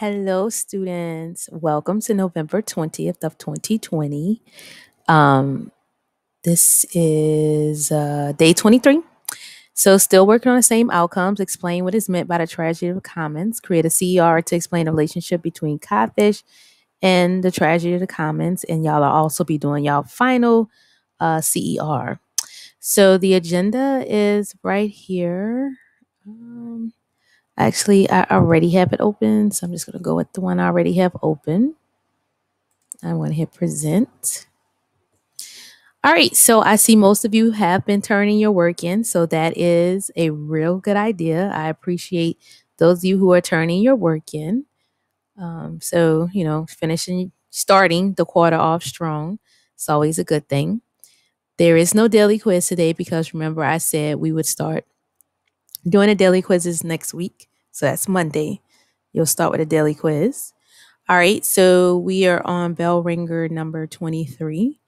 Hello, students. Welcome to November 20th of 2020. Um, this is uh, day 23. So, still working on the same outcomes. Explain what is meant by the tragedy of commons. Create a CER to explain the relationship between codfish and the tragedy of the commons. And y'all will also be doing y'all final uh, CER. So, the agenda is right here. Um, Actually, I already have it open, so I'm just going to go with the one I already have open. I'm going to hit present. All right, so I see most of you have been turning your work in, so that is a real good idea. I appreciate those of you who are turning your work in. Um, so, you know, finishing, starting the quarter off strong is always a good thing. There is no daily quiz today because remember, I said we would start doing the daily quizzes next week. So that's Monday. You'll start with a daily quiz. All right, so we are on bell ringer number 23.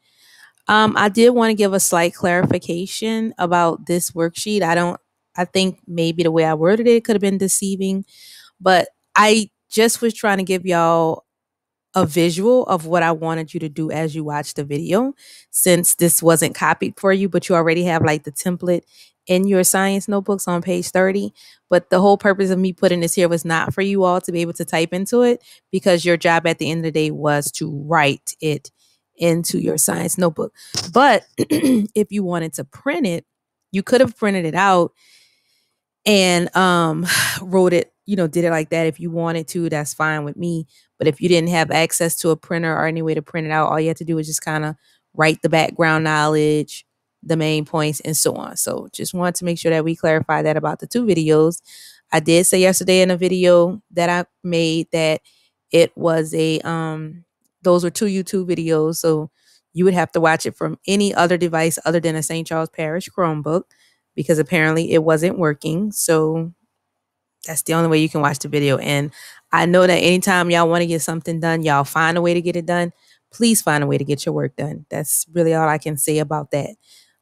Um, I did want to give a slight clarification about this worksheet. I don't, I think maybe the way I worded it could have been deceiving, but I just was trying to give y'all a visual of what I wanted you to do as you watch the video since this wasn't copied for you, but you already have like the template in your science notebooks on page 30. But the whole purpose of me putting this here was not for you all to be able to type into it because your job at the end of the day was to write it into your science notebook. But if you wanted to print it, you could have printed it out and um wrote it, you know, did it like that if you wanted to, that's fine with me. But if you didn't have access to a printer or any way to print it out, all you had to do was just kind of write the background knowledge, the main points and so on. So just want to make sure that we clarify that about the two videos. I did say yesterday in a video that I made that it was a um those were two YouTube videos, so you would have to watch it from any other device other than a St. Charles Parish Chromebook because apparently it wasn't working. So that's the only way you can watch the video. And I know that anytime y'all want to get something done, y'all find a way to get it done. Please find a way to get your work done. That's really all I can say about that.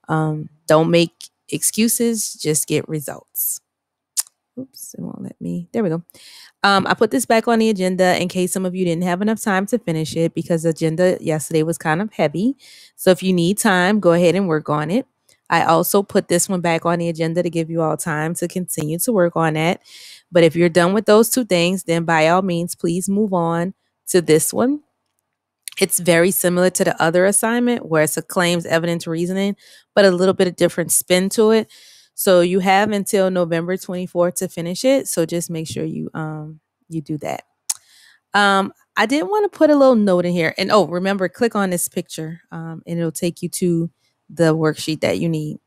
Um, don't make excuses, just get results. Oops, it won't let me. There we go. Um, I put this back on the agenda in case some of you didn't have enough time to finish it because the agenda yesterday was kind of heavy. So if you need time, go ahead and work on it. I also put this one back on the agenda to give you all time to continue to work on that. But if you're done with those two things, then by all means, please move on to this one it's very similar to the other assignment where it's a claims evidence reasoning, but a little bit of different spin to it. So you have until November 24th to finish it. So just make sure you um you do that. Um, I did want to put a little note in here. And oh, remember, click on this picture um, and it'll take you to the worksheet that you need.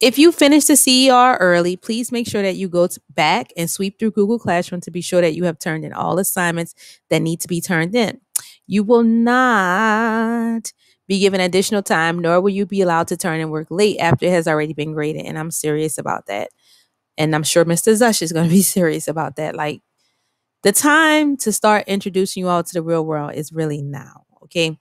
If you finish the CER early, please make sure that you go back and sweep through Google Classroom to be sure that you have turned in all assignments that need to be turned in. You will not be given additional time, nor will you be allowed to turn and work late after it has already been graded. And I'm serious about that. And I'm sure Mr. Zush is going to be serious about that. Like, the time to start introducing you all to the real world is really now. Okay.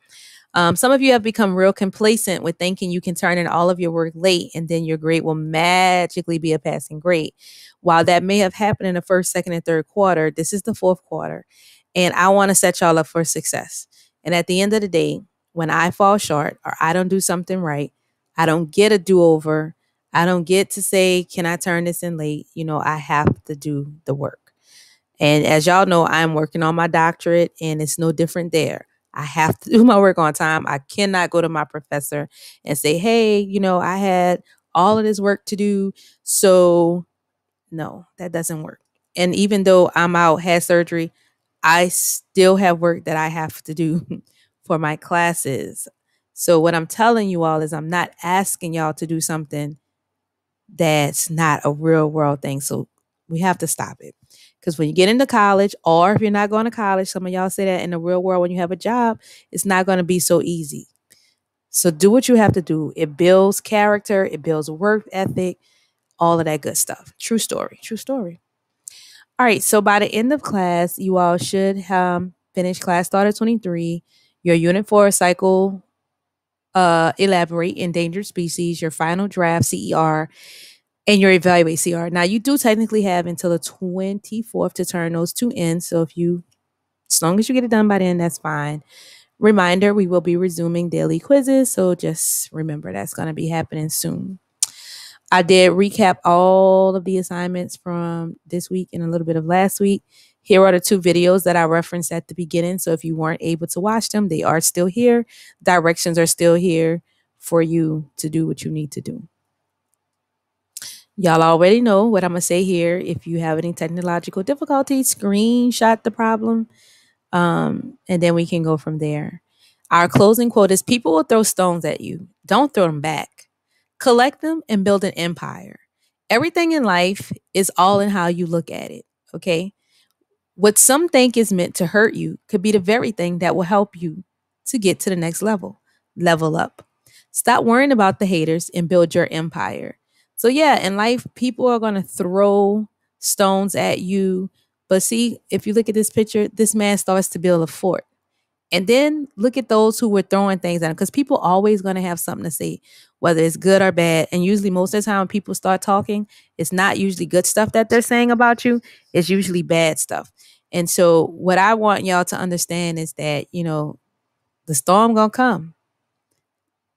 Um, some of you have become real complacent with thinking you can turn in all of your work late and then your grade will magically be a passing grade. While that may have happened in the first, second, and third quarter, this is the fourth quarter. And I want to set y'all up for success. And at the end of the day, when I fall short or I don't do something right, I don't get a do over. I don't get to say, can I turn this in late? You know, I have to do the work. And as y'all know, I'm working on my doctorate and it's no different there. I have to do my work on time. I cannot go to my professor and say, hey, you know, I had all of this work to do. So, no, that doesn't work. And even though I'm out, had surgery, I still have work that I have to do for my classes. So, what I'm telling you all is, I'm not asking y'all to do something that's not a real world thing. So, we have to stop it. Because when you get into college, or if you're not going to college, some of y'all say that in the real world, when you have a job, it's not going to be so easy. So, do what you have to do. It builds character, it builds work ethic, all of that good stuff. True story. True story. All right, so by the end of class, you all should um, finish class starter 23, your unit 4 cycle uh, elaborate endangered species, your final draft CER, and your evaluate CR. Now, you do technically have until the 24th to turn those two in. So, if you, as long as you get it done by then, that's fine. Reminder we will be resuming daily quizzes. So, just remember that's going to be happening soon. I did recap all of the assignments from this week and a little bit of last week. Here are the two videos that I referenced at the beginning. So if you weren't able to watch them, they are still here. Directions are still here for you to do what you need to do. Y'all already know what I'm going to say here. If you have any technological difficulties, screenshot the problem, um, and then we can go from there. Our closing quote is People will throw stones at you, don't throw them back. Collect them and build an empire. Everything in life is all in how you look at it, okay? What some think is meant to hurt you could be the very thing that will help you to get to the next level. Level up. Stop worrying about the haters and build your empire. So, yeah, in life, people are going to throw stones at you. But see, if you look at this picture, this man starts to build a fort. And then look at those who were throwing things at him because people always going to have something to say, whether it's good or bad. And usually, most of the time, when people start talking, it's not usually good stuff that they're saying about you, it's usually bad stuff. And so, what I want y'all to understand is that, you know, the storm going to come.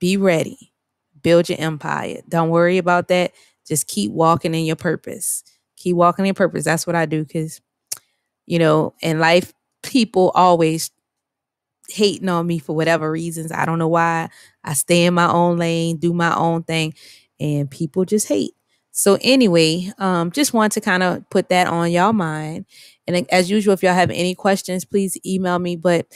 Be ready, build your empire. Don't worry about that. Just keep walking in your purpose. Keep walking in purpose. That's what I do because, you know, in life, people always hating on me for whatever reasons. I don't know why. I stay in my own lane, do my own thing, and people just hate. So anyway, um, just want to kind of put that on y'all mind. And as usual, if y'all have any questions, please email me. But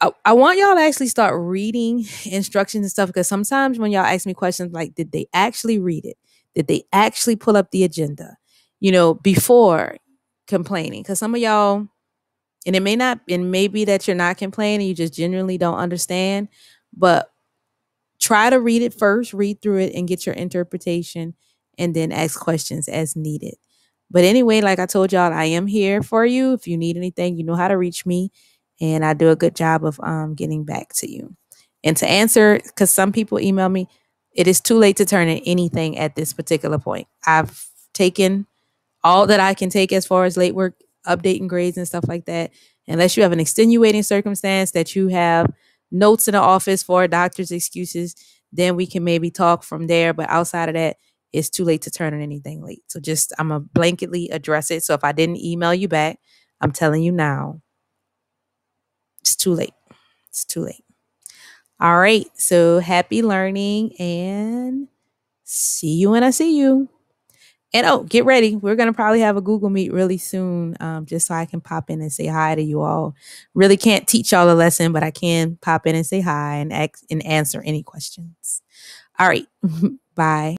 I, I want y'all to actually start reading instructions and stuff because sometimes when y'all ask me questions like, did they actually read it? Did they actually pull up the agenda? You know, before complaining. Because some of y'all and it may not, and maybe that you're not complaining, you just genuinely don't understand. But try to read it first, read through it, and get your interpretation, and then ask questions as needed. But anyway, like I told y'all, I am here for you. If you need anything, you know how to reach me, and I do a good job of um, getting back to you. And to answer, because some people email me, it is too late to turn in anything at this particular point. I've taken all that I can take as far as late work updating grades and stuff like that. Unless you have an extenuating circumstance that you have notes in the office for doctor's excuses, then we can maybe talk from there. But outside of that, it's too late to turn in anything late. So just I'm gonna blanketly address it. So if I didn't email you back, I'm telling you now. It's too late. It's too late. All right. So happy learning and see you when I see you. And oh, get ready. We're going to probably have a Google Meet really soon, um, just so I can pop in and say hi to you all. Really can't teach y'all a lesson, but I can pop in and say hi and, and answer any questions. All right. Bye.